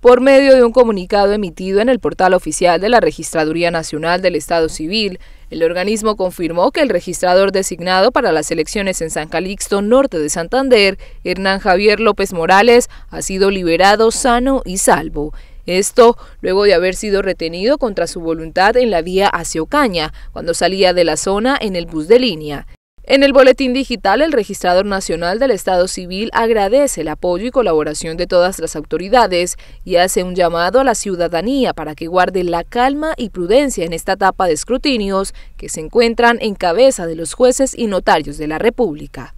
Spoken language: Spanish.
por medio de un comunicado emitido en el portal oficial de la Registraduría Nacional del Estado Civil, el organismo confirmó que el registrador designado para las elecciones en San Calixto Norte de Santander, Hernán Javier López Morales, ha sido liberado sano y salvo. Esto luego de haber sido retenido contra su voluntad en la vía hacia Ocaña, cuando salía de la zona en el bus de línea. En el boletín digital, el Registrador Nacional del Estado Civil agradece el apoyo y colaboración de todas las autoridades y hace un llamado a la ciudadanía para que guarde la calma y prudencia en esta etapa de escrutinios que se encuentran en cabeza de los jueces y notarios de la República.